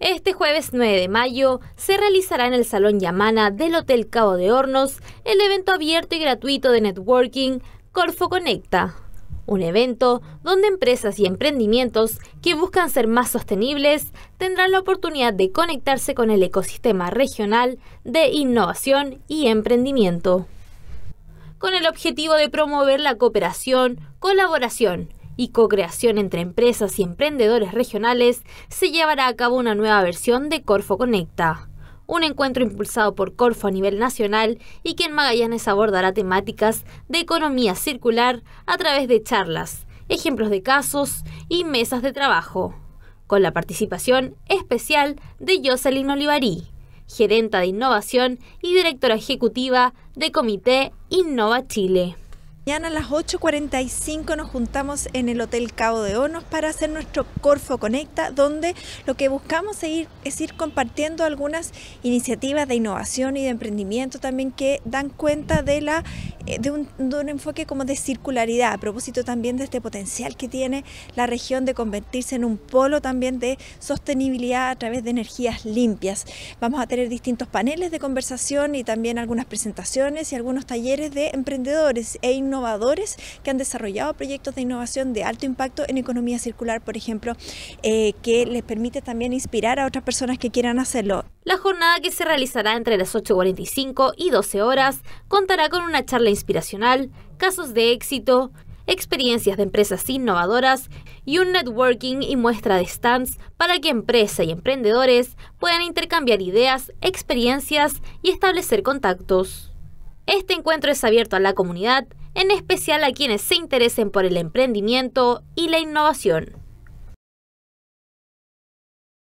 Este jueves 9 de mayo se realizará en el Salón Yamana del Hotel Cabo de Hornos el evento abierto y gratuito de networking Corfo Conecta. Un evento donde empresas y emprendimientos que buscan ser más sostenibles tendrán la oportunidad de conectarse con el ecosistema regional de innovación y emprendimiento. Con el objetivo de promover la cooperación, colaboración, y co-creación entre empresas y emprendedores regionales, se llevará a cabo una nueva versión de Corfo Conecta. Un encuentro impulsado por Corfo a nivel nacional y que en Magallanes abordará temáticas de economía circular a través de charlas, ejemplos de casos y mesas de trabajo, con la participación especial de Jocelyn Olivarí, gerenta de innovación y directora ejecutiva de Comité Innova Chile mañana a las 8.45 nos juntamos en el Hotel Cabo de Hornos para hacer nuestro Corfo Conecta, donde lo que buscamos es ir, compartiendo algunas iniciativas de innovación y de emprendimiento también que dan cuenta de, la, eh, de, un, enfoque como de circularidad, a propósito también de este potencial que tiene la región de convertirse en un polo también de sostenibilidad a través de energías limpias. Vamos a tener distintos paneles de conversación y también algunas presentaciones y algunos talleres de emprendedores e innovadores que han desarrollado proyectos de innovación de alto impacto en economía circular, por ejemplo, eh, que les permite también inspirar a otras personas que quieran hacerlo. La jornada que se realizará entre las 8.45 y 12 horas contará con una charla inspiracional, casos de éxito, experiencias de empresas innovadoras y un networking y muestra de stands para que empresas y emprendedores puedan intercambiar ideas, experiencias y establecer contactos. Este encuentro es abierto a la comunidad en especial a quienes se interesen por el emprendimiento y la innovación.